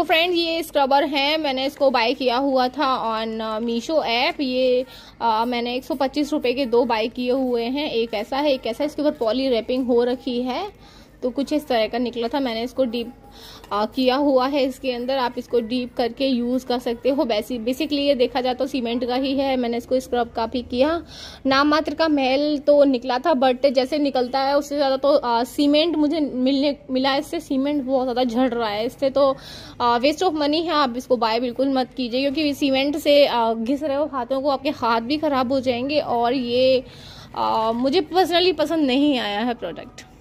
तो फ्रेंड ये स्क्रबर है मैंने इसको बाय किया हुआ था ऑन मीशो ऐप ये आ, uh, मैंने एक सौ के दो बाय किए हुए हैं एक ऐसा है एक ऐसा इसके ऊपर पॉली रैपिंग हो रखी है तो कुछ इस तरह का निकला था मैंने इसको डीप आ, किया हुआ है इसके अंदर आप इसको डीप करके यूज़ कर सकते हो वैसे बेसिकली ये देखा जाए तो सीमेंट का ही है मैंने इसको स्क्रब का भी किया नाम मात्र का महल तो निकला था बट जैसे निकलता है उससे ज़्यादा तो आ, सीमेंट मुझे मिलने मिला इससे सीमेंट बहुत ज़्यादा झड़ रहा है इससे तो आ, वेस्ट ऑफ मनी है आप इसको बाय बिल्कुल मत कीजिए क्योंकि सीमेंट से घिस रहे हो हाथों को आपके हाथ भी ख़राब हो जाएंगे और ये आ, मुझे पर्सनली पसंद नहीं आया है प्रोडक्ट